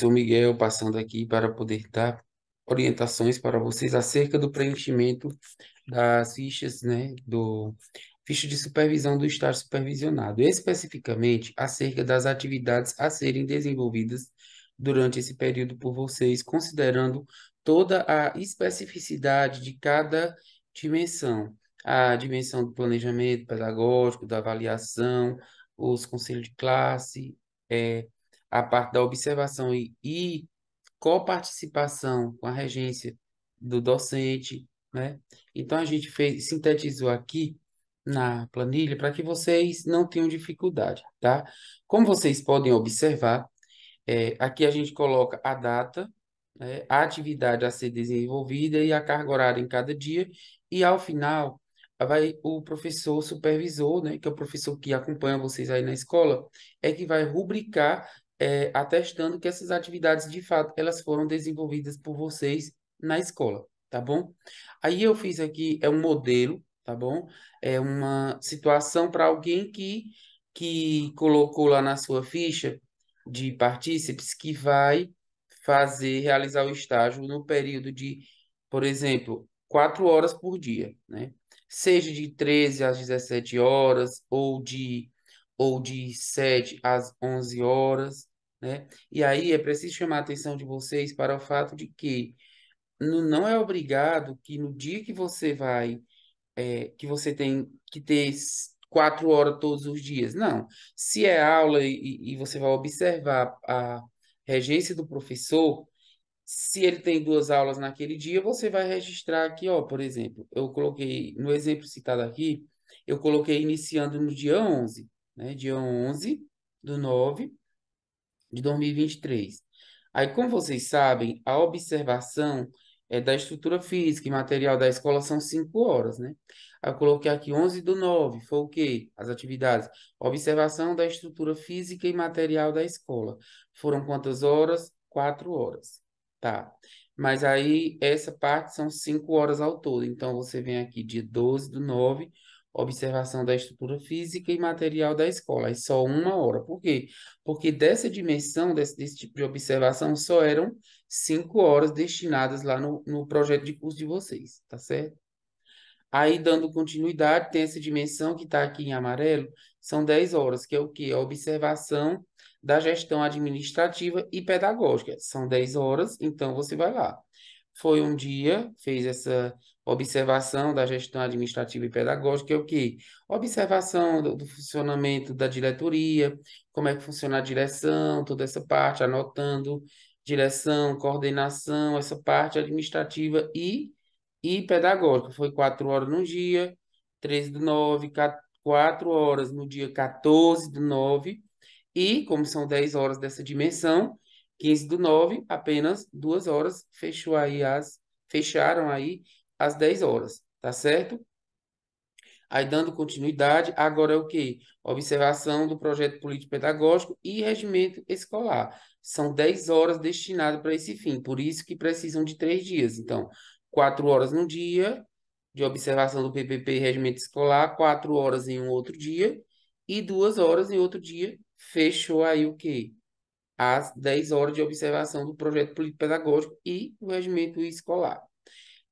Pastor Miguel passando aqui para poder dar orientações para vocês acerca do preenchimento das fichas, né, do ficha de supervisão do estar supervisionado, especificamente acerca das atividades a serem desenvolvidas durante esse período por vocês, considerando toda a especificidade de cada dimensão, a dimensão do planejamento pedagógico, da avaliação, os conselhos de classe, é, a parte da observação e, e coparticipação com a regência do docente, né? Então a gente fez, sintetizou aqui na planilha para que vocês não tenham dificuldade, tá? Como vocês podem observar, é, aqui a gente coloca a data, né, a atividade a ser desenvolvida e a carga horária em cada dia, e ao final vai o professor supervisor, né, que é o professor que acompanha vocês aí na escola, é que vai rubricar é, atestando que essas atividades, de fato, elas foram desenvolvidas por vocês na escola, tá bom? Aí eu fiz aqui, é um modelo, tá bom? É uma situação para alguém que, que colocou lá na sua ficha de partícipes que vai fazer, realizar o estágio no período de, por exemplo, quatro horas por dia, né? Seja de 13 às 17 horas ou de ou de 7 às 11 horas, né? E aí é preciso chamar a atenção de vocês para o fato de que não é obrigado que no dia que você vai, é, que você tem que ter quatro horas todos os dias. Não. Se é aula e, e você vai observar a regência do professor, se ele tem duas aulas naquele dia, você vai registrar aqui, ó, por exemplo, eu coloquei, no exemplo citado aqui, eu coloquei iniciando no dia 11, né? Dia 11 do 9, de 2023. Aí, como vocês sabem, a observação é da estrutura física e material da escola são cinco horas, né? eu coloquei aqui 11 do 9, foi o quê? As atividades. Observação da estrutura física e material da escola. Foram quantas horas? Quatro horas, tá? Mas aí, essa parte são cinco horas ao todo. Então, você vem aqui dia 12 do 9, observação da estrutura física e material da escola, e é só uma hora. Por quê? Porque dessa dimensão, desse, desse tipo de observação, só eram cinco horas destinadas lá no, no projeto de curso de vocês, tá certo? Aí, dando continuidade, tem essa dimensão que está aqui em amarelo, são 10 horas, que é o quê? A observação da gestão administrativa e pedagógica. São 10 horas, então você vai lá foi um dia, fez essa observação da gestão administrativa e pedagógica, que é o quê? Observação do, do, funcionamento da diretoria, como é que funciona a direção, toda essa parte, anotando direção, coordenação, essa parte administrativa e, e pedagógica. Foi quatro horas no dia, 13 do nove 4 horas no dia 14 do nove e como são 10 horas dessa dimensão, 15 do 9, apenas duas horas, fechou aí as, fecharam aí as 10 horas, tá certo? Aí, dando continuidade, agora é o que? Observação do projeto político-pedagógico e regimento escolar. São 10 horas destinadas para esse fim, por isso que precisam de três dias. Então, quatro horas num dia de observação do PPP e regimento escolar, quatro horas em um outro dia e duas horas em outro dia. Fechou aí o que? às 10 horas de observação do projeto político-pedagógico e do regimento escolar.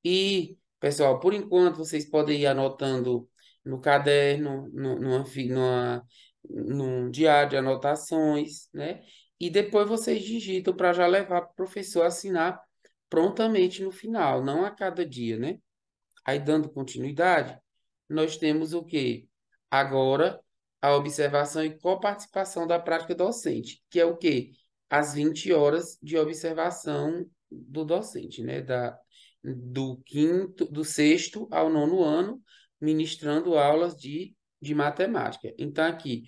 E, pessoal, por enquanto, vocês podem ir anotando no caderno, no, numa, numa, num diário de anotações, né? E depois vocês digitam para já levar para o professor assinar prontamente no final, não a cada dia, né? Aí, dando continuidade, nós temos o quê? Agora, a observação e coparticipação da prática docente, que é o quê? As 20 horas de observação do docente, né? Da, do quinto, do sexto ao nono ano, ministrando aulas de, de matemática. Então, aqui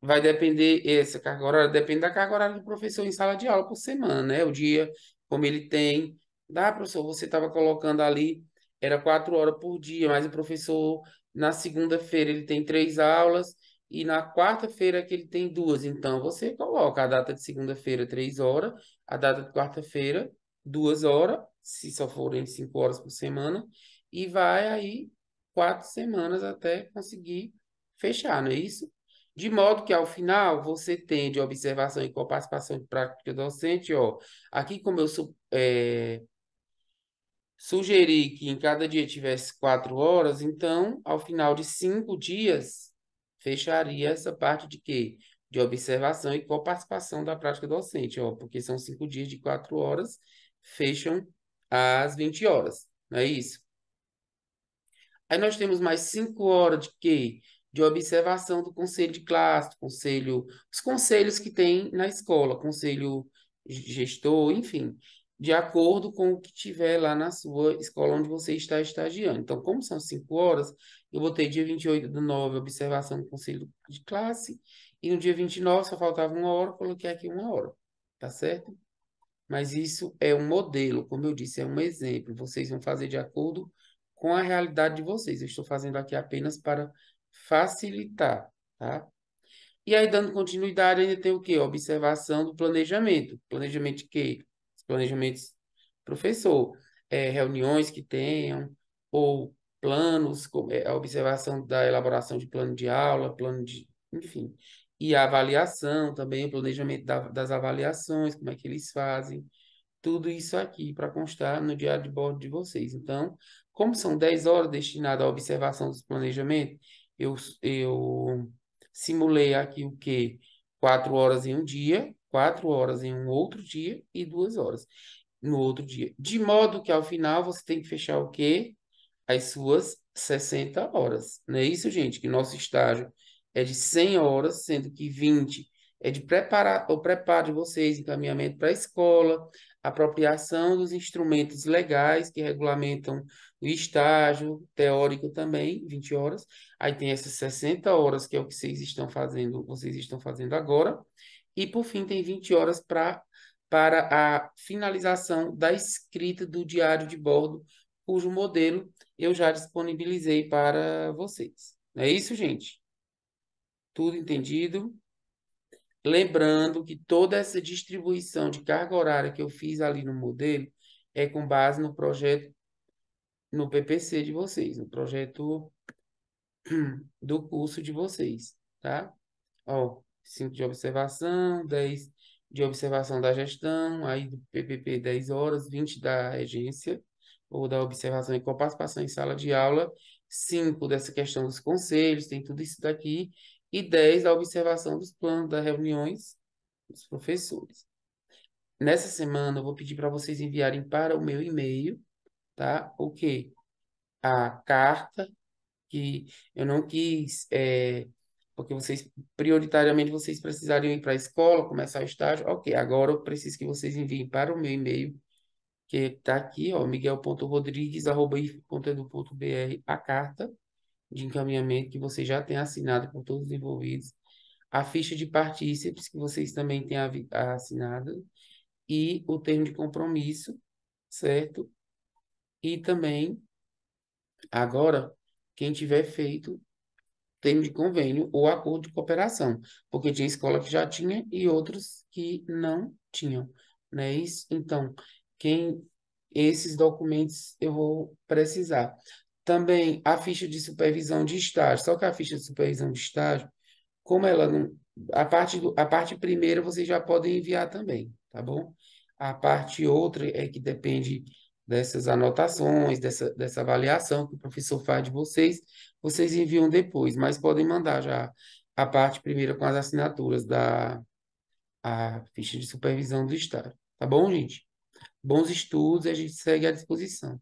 vai depender essa carga horária, depende da carga horária do professor em sala de aula por semana, né? O dia, como ele tem. Ah, professor, você estava colocando ali, era quatro horas por dia, mas o professor, na segunda-feira, ele tem três aulas, e na quarta-feira que ele tem duas. Então, você coloca a data de segunda-feira, três horas, a data de quarta-feira, duas horas, se só forem cinco horas por semana, e vai aí quatro semanas até conseguir fechar, não é isso? De modo que, ao final, você tem de observação e participação de prática docente, ó, aqui como eu su é, sugeri que em cada dia tivesse quatro horas, então, ao final de cinco dias, fecharia essa parte de quê? De observação e participação da prática docente, ó, porque são cinco dias de quatro horas, fecham às 20 horas, não é isso? Aí nós temos mais cinco horas de quê? De observação do conselho de classe, do conselho, os conselhos que tem na escola, conselho gestor, enfim de acordo com o que tiver lá na sua escola onde você está estagiando. Então, como são cinco horas, eu botei dia 28 do 9, observação do conselho de classe, e no dia 29 só faltava uma hora, coloquei aqui uma hora, tá certo? Mas isso é um modelo, como eu disse, é um exemplo. Vocês vão fazer de acordo com a realidade de vocês. Eu estou fazendo aqui apenas para facilitar, tá? E aí, dando continuidade, ainda tem o quê? Observação do planejamento. Planejamento de quê? planejamentos professor, é, reuniões que tenham, ou planos, é, a observação da elaboração de plano de aula, plano de, enfim, e a avaliação também, o planejamento da, das avaliações, como é que eles fazem, tudo isso aqui para constar no diário de bordo de vocês. Então, como são 10 horas destinadas à observação dos planejamentos, eu, eu simulei aqui o quê? 4 horas em um dia, quatro horas em um outro dia e duas horas no outro dia. De modo que ao final você tem que fechar o quê? As suas 60 horas. Não é isso, gente? Que nosso estágio é de 100 horas, sendo que 20 é de preparar o preparo de vocês, encaminhamento para a escola, apropriação dos instrumentos legais que regulamentam o estágio teórico também, 20 horas. Aí tem essas 60 horas que é o que vocês estão fazendo, vocês estão fazendo agora. E, por fim, tem 20 horas pra, para a finalização da escrita do diário de bordo, cujo modelo eu já disponibilizei para vocês. É isso, gente? Tudo entendido? Lembrando que toda essa distribuição de carga horária que eu fiz ali no modelo é com base no projeto, no PPC de vocês, no projeto do curso de vocês, tá? Ó, 5 de observação, 10 de observação da gestão, aí do PPP 10 horas, 20 da regência, ou da observação e participação em sala de aula, 5 dessa questão dos conselhos, tem tudo isso daqui, e 10 da observação dos planos, das reuniões dos professores. Nessa semana, eu vou pedir para vocês enviarem para o meu e-mail, tá? O quê? A carta que eu não quis é, porque vocês prioritariamente vocês precisariam ir para a escola, começar o estágio. Ok, agora eu preciso que vocês enviem para o meu e-mail, que está aqui, ó, miguel.rodrigues.edu.br, a carta de encaminhamento que você já tem assinado por todos os envolvidos, a ficha de partícipes que vocês também têm assinado e o termo de compromisso, certo? E também, agora, quem tiver feito termo de convênio ou acordo de cooperação, porque tinha escola que já tinha e outros que não tinham, né? Isso, então, quem esses documentos eu vou precisar. Também a ficha de supervisão de estágio, só que a ficha de supervisão de estágio, como ela não a parte do, a parte primeira vocês já podem enviar também, tá bom? A parte outra é que depende dessas anotações, dessa, dessa avaliação que o professor faz de vocês, vocês enviam depois, mas podem mandar já a parte primeira com as assinaturas da a ficha de supervisão do Estado. Tá bom, gente? Bons estudos e a gente segue à disposição.